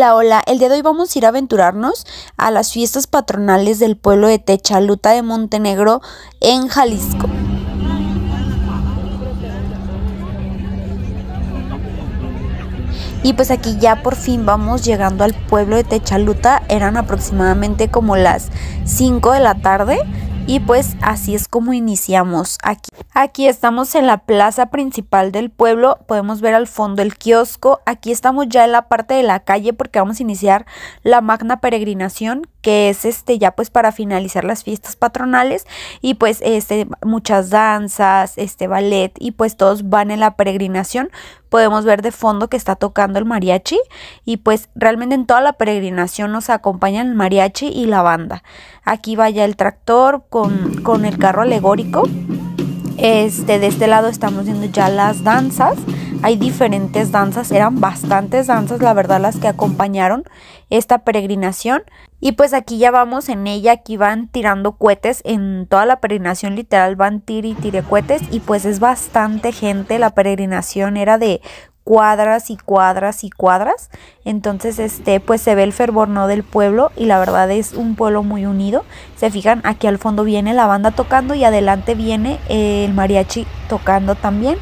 Hola, hola. El día de hoy vamos a ir a aventurarnos a las fiestas patronales del pueblo de Techaluta de Montenegro en Jalisco. Y pues aquí ya por fin vamos llegando al pueblo de Techaluta. Eran aproximadamente como las 5 de la tarde. Y pues así es como iniciamos aquí. Aquí estamos en la plaza principal del pueblo, podemos ver al fondo el kiosco. Aquí estamos ya en la parte de la calle porque vamos a iniciar la magna peregrinación que es este ya pues para finalizar las fiestas patronales y pues este muchas danzas, este ballet y pues todos van en la peregrinación. Podemos ver de fondo que está tocando el mariachi y pues realmente en toda la peregrinación nos acompañan el mariachi y la banda. Aquí vaya el tractor con, con el carro alegórico. Este, de este lado estamos viendo ya las danzas. Hay diferentes danzas, eran bastantes danzas, la verdad, las que acompañaron esta peregrinación. Y pues aquí ya vamos en ella, aquí van tirando cohetes, en toda la peregrinación literal van tir y tire cohetes y pues es bastante gente, la peregrinación era de cuadras y cuadras y cuadras. Entonces, este, pues se ve el fervor ¿no? del pueblo y la verdad es un pueblo muy unido. Se fijan, aquí al fondo viene la banda tocando y adelante viene eh, el mariachi tocando también.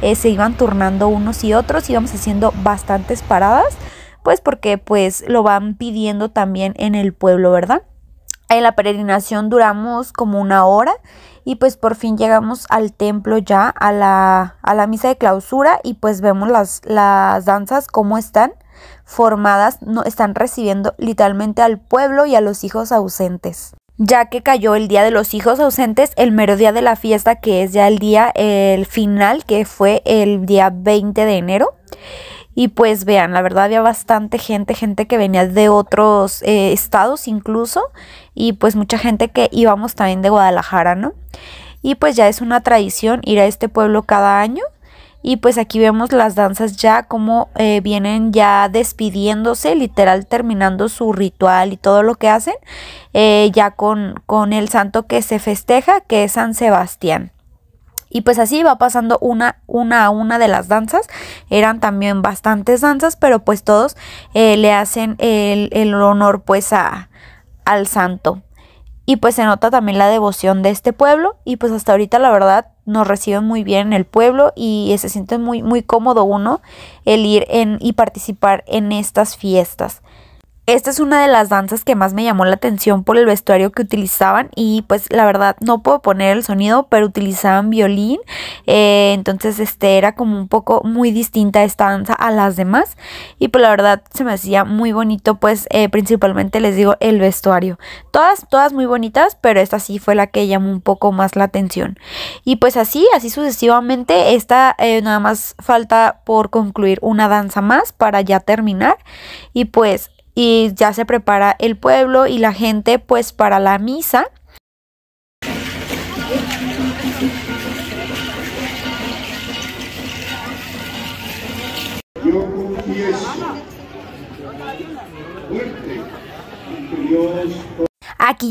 Eh, se iban turnando unos y otros, íbamos haciendo bastantes paradas, pues porque pues lo van pidiendo también en el pueblo, ¿verdad? En la peregrinación duramos como una hora y pues por fin llegamos al templo ya, a la, misa de clausura y pues vemos las, las danzas cómo están formadas, no, están recibiendo literalmente al pueblo y a los hijos ausentes ya que cayó el Día de los Hijos Ausentes, el mero día de la fiesta, que es ya el día, el final, que fue el día 20 de enero. Y pues vean, la verdad había bastante gente, gente que venía de otros eh, estados incluso, y pues mucha gente que íbamos también de Guadalajara, ¿no? Y pues ya es una tradición ir a este pueblo cada año. Y pues aquí vemos las danzas ya como eh, vienen ya despidiéndose, literal terminando su ritual y todo lo que hacen, eh, ya con, con el santo que se festeja, que es San Sebastián. Y pues así va pasando una, una a una de las danzas. Eran también bastantes danzas, pero pues todos eh, le hacen el, honor pues a, al santo. Y pues se nota también la devoción de este pueblo y pues hasta ahorita la verdad nos reciben muy bien en el pueblo y se siente muy, muy cómodo uno el ir en, y participar en estas fiestas. Esta es una de las danzas que más me llamó la atención por el vestuario que utilizaban y pues la verdad no puedo poner el sonido, pero utilizaban violín, eh, entonces este era como un poco muy distinta esta danza a las demás y pues la verdad se me hacía muy bonito pues eh, principalmente les digo el vestuario. Todas, todas muy bonitas, pero esta sí fue la que llamó un poco más la atención. Y pues así, así sucesivamente, esta eh, nada más falta por concluir una danza más para ya terminar y pues y ya se prepara el pueblo y la gente pues para la misa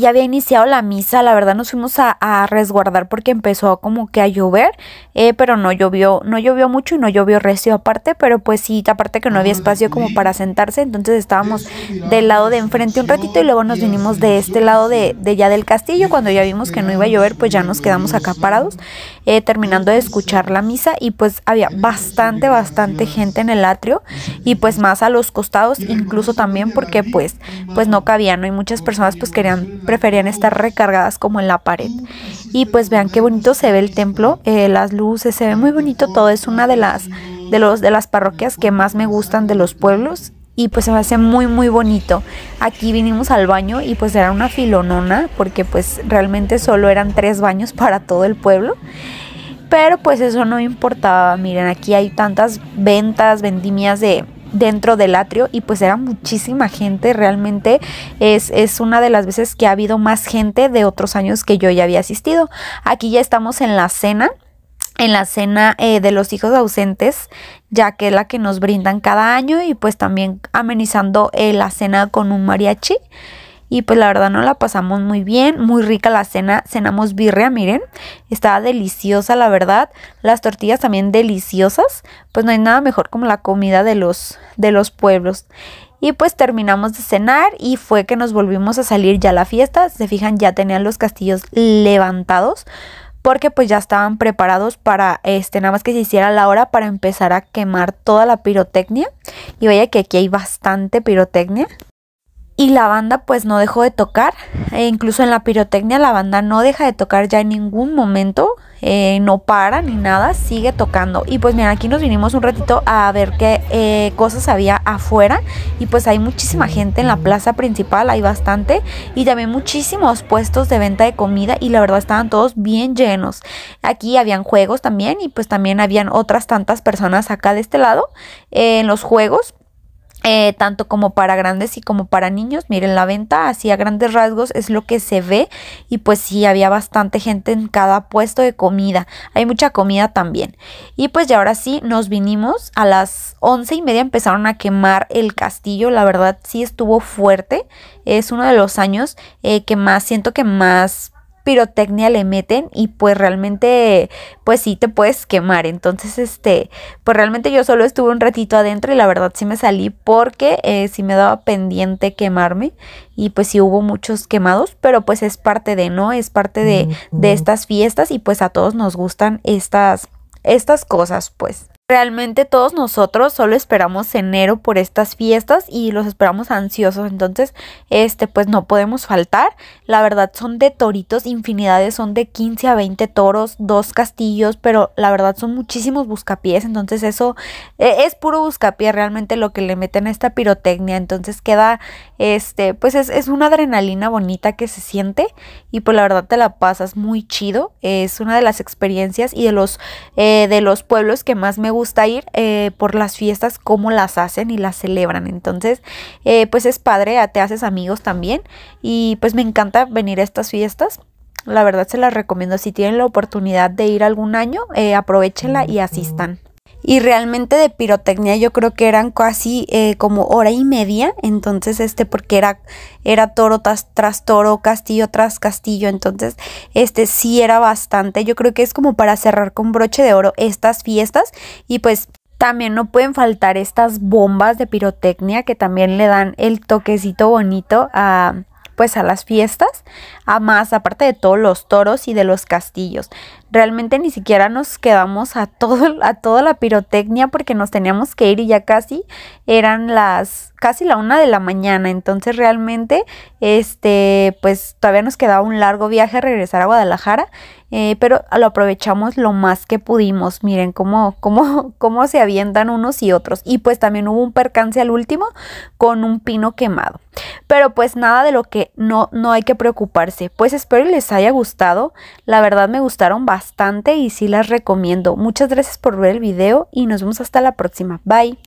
ya había iniciado la misa, la verdad nos fuimos a, resguardar porque empezó como que a llover, eh, pero no llovió, no llovió mucho y no llovió recio aparte, pero pues sí, aparte que no había espacio como para sentarse, entonces estábamos del lado de enfrente un ratito y luego nos vinimos de este lado de, ya del castillo, cuando ya vimos que no iba a llover, pues ya nos quedamos acá parados, eh, terminando de escuchar la misa y pues había bastante, bastante gente en el atrio y pues más a los costados, incluso también porque pues pues no cabían, ¿no? Y muchas personas pues querían, preferían estar recargadas como en la pared. Y pues vean qué bonito se ve el templo, eh, las luces, se ve muy bonito todo, es una de las, de, los, de las parroquias que más me gustan de los pueblos y pues se me hace muy muy bonito. Aquí vinimos al baño y pues era una filonona porque pues realmente solo eran tres baños para todo el pueblo. Pero pues eso no importaba, miren, aquí hay tantas ventas, vendimias de dentro del atrio y pues era muchísima gente, realmente es, es una de las veces que ha habido más gente de otros años que yo ya había asistido. Aquí ya estamos en la cena en la cena eh, de los hijos ausentes, ya que es la que nos brindan cada año y pues también amenizando eh, la cena con un mariachi y pues la verdad no la pasamos muy bien, muy rica la cena, cenamos birria, miren, estaba deliciosa la verdad, las tortillas también deliciosas, pues no hay nada mejor como la comida de los, de los pueblos. Y pues terminamos de cenar y fue que nos volvimos a salir ya a la fiesta. Se fijan, ya tenían los castillos levantados porque pues ya estaban preparados para este nada más que se hiciera la hora para empezar a quemar toda la pirotecnia. Y vaya que aquí hay bastante pirotecnia y la banda pues no dejó de tocar, e incluso en la pirotecnia la banda no deja de tocar ya en ningún momento, eh, no para ni nada, sigue tocando. Y pues mira, aquí nos vinimos un ratito a ver qué eh, cosas había afuera y pues hay muchísima gente en la plaza principal, hay bastante y también muchísimos puestos de venta de comida y la verdad estaban todos bien llenos. Aquí habían juegos también y pues también habían otras tantas personas acá de este lado eh, en los juegos eh, tanto como para grandes y como para niños. Miren, la venta así a grandes rasgos es lo que se ve y pues sí, había bastante gente en cada puesto de comida. Hay mucha comida también. Y pues ya ahora sí, nos vinimos a las once y media empezaron a quemar el castillo. La verdad sí estuvo fuerte. Es uno de los años eh, que más siento que más pirotecnia le meten y pues realmente pues sí te puedes quemar entonces este pues realmente yo solo estuve un ratito adentro y la verdad sí me salí porque si eh, sí me daba pendiente quemarme y pues sí hubo muchos quemados pero pues es parte de no es parte de, de estas fiestas y pues a todos nos gustan estas estas cosas pues Realmente todos nosotros solo esperamos enero por estas fiestas y los esperamos ansiosos, entonces este pues no podemos faltar. La verdad son de toritos infinidades, son de 15 a 20 toros, dos castillos, pero la verdad son muchísimos buscapiés, entonces eso e, es puro buscapié realmente lo que le meten a esta pirotecnia, entonces queda este pues es, es una adrenalina bonita que se siente y pues la verdad te la pasas muy chido, es una de las experiencias y de los eh, de los pueblos que más me gusta gusta ir eh, por las fiestas, cómo las hacen y las celebran. Entonces, eh, pues es padre, ah, te haces amigos también y pues me encanta venir a estas fiestas. La verdad se las recomiendo. Si tienen la oportunidad de ir algún año, eh, aprovechenla mm, y mm. asistan. Y realmente de pirotecnia yo creo que eran casi eh, como hora y media. Entonces, este, porque era, era toro tras, toro, castillo tras castillo. Entonces, este sí era bastante. Yo creo que es como para cerrar con broche de oro estas fiestas. Y pues también no pueden faltar estas bombas de pirotecnia que también le dan el toquecito bonito a pues a las fiestas, a más aparte de todos los toros y de los castillos realmente ni siquiera nos quedamos a, todo, a toda la pirotecnia porque nos teníamos que ir y ya casi eran las casi la una de la mañana. Entonces realmente, este, pues todavía nos quedaba un largo viaje a regresar a Guadalajara. Eh, pero lo aprovechamos lo más que pudimos. Miren cómo, cómo, cómo se avientan unos y otros. Y pues también hubo un percance al último con un pino quemado. Pero pues nada de lo que no, no hay que preocuparse. Pues espero les haya gustado. La verdad me gustaron bastante bastante y sí las recomiendo. Muchas gracias por ver el video y nos vemos hasta la próxima. Bye.